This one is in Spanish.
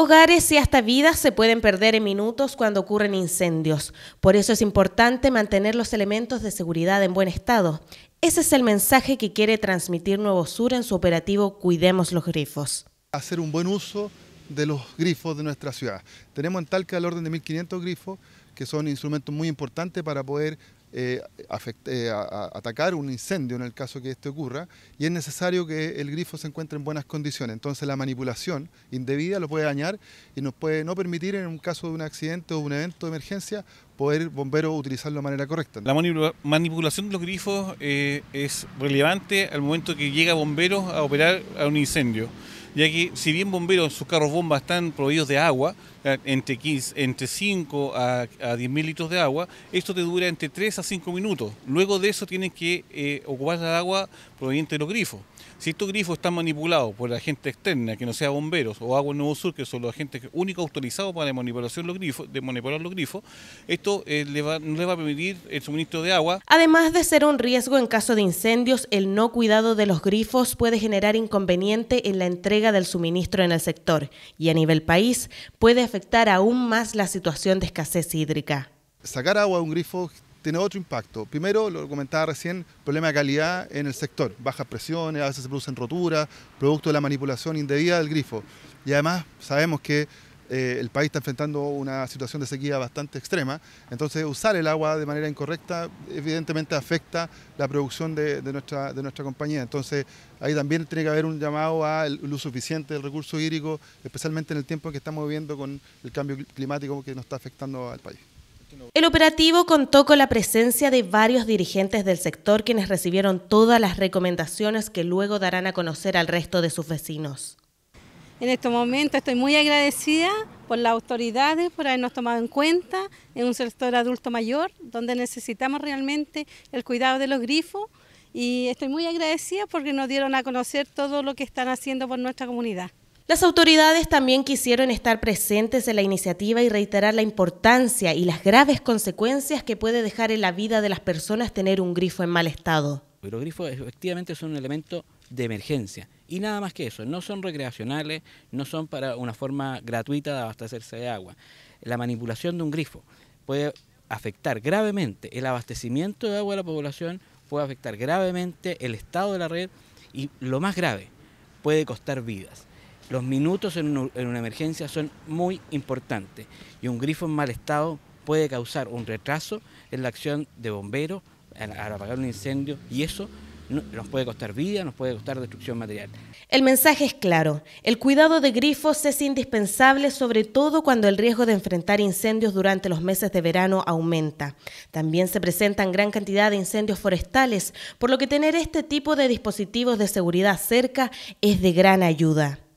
Hogares y hasta vidas se pueden perder en minutos cuando ocurren incendios. Por eso es importante mantener los elementos de seguridad en buen estado. Ese es el mensaje que quiere transmitir Nuevo Sur en su operativo Cuidemos los Grifos. Hacer un buen uso de los grifos de nuestra ciudad. Tenemos en Talca el orden de 1.500 grifos, que son instrumentos muy importantes para poder eh, eh, atacar un incendio en el caso que este ocurra, y es necesario que el grifo se encuentre en buenas condiciones. Entonces la manipulación indebida lo puede dañar y nos puede no permitir en un caso de un accidente o un evento de emergencia poder bomberos utilizarlo de manera correcta. La manipulación de los grifos eh, es relevante al momento que llega bomberos a operar a un incendio ya que si bien bomberos sus carros bomba están proveídos de agua, eh, entre, 15, entre 5 a, a 10 mil litros de agua, esto te dura entre 3 a 5 minutos. Luego de eso tienen que eh, ocupar el agua proveniente de los grifos. Si estos grifos están manipulados por la gente externa, que no sea bomberos o Agua Nuevo Sur, que son los agentes únicos autorizados para la manipulación los grifos, de manipular los grifos, esto eh, no le va a permitir el suministro de agua. Además de ser un riesgo en caso de incendios, el no cuidado de los grifos puede generar inconveniente en la entrega del suministro en el sector y a nivel país puede afectar aún más la situación de escasez hídrica. Sacar agua de un grifo tiene otro impacto. Primero, lo comentaba recién, problema de calidad en el sector. Bajas presiones, a veces se producen roturas, producto de la manipulación indebida del grifo. Y además sabemos que eh, el país está enfrentando una situación de sequía bastante extrema, entonces usar el agua de manera incorrecta evidentemente afecta la producción de, nuestra, compañía, entonces ahí también tiene que haber un llamado a luz suficiente, del recurso hídrico, especialmente en el tiempo que estamos viviendo con el cambio climático que nos está afectando al país. El operativo contó con la presencia de varios dirigentes del sector quienes recibieron todas las recomendaciones que luego darán a conocer al resto de sus vecinos. En este momento estoy muy agradecida por las autoridades por habernos tomado en cuenta en un sector adulto mayor, donde necesitamos realmente el cuidado de los grifos y estoy muy agradecida porque nos dieron a conocer todo lo que están haciendo por nuestra comunidad. Las autoridades también quisieron estar presentes en la iniciativa y reiterar la importancia y las graves consecuencias que puede dejar en la vida de las personas tener un grifo en mal estado. Los grifos efectivamente son un elemento de emergencia. Y nada más que eso, no son recreacionales, no son para una forma gratuita de abastecerse de agua. La manipulación de un grifo puede afectar gravemente el abastecimiento de agua de la población, puede afectar gravemente el estado de la red y lo más grave, puede costar vidas. Los minutos en, una emergencia son muy importantes y un grifo en mal estado puede causar un retraso en la acción de bomberos al apagar un incendio y eso nos puede costar vida, nos puede costar destrucción material. El mensaje es claro, el cuidado de grifos es indispensable sobre todo cuando el riesgo de enfrentar incendios durante los meses de verano aumenta. También se presentan gran cantidad de incendios forestales, por lo que tener este tipo de dispositivos de seguridad cerca es de gran ayuda.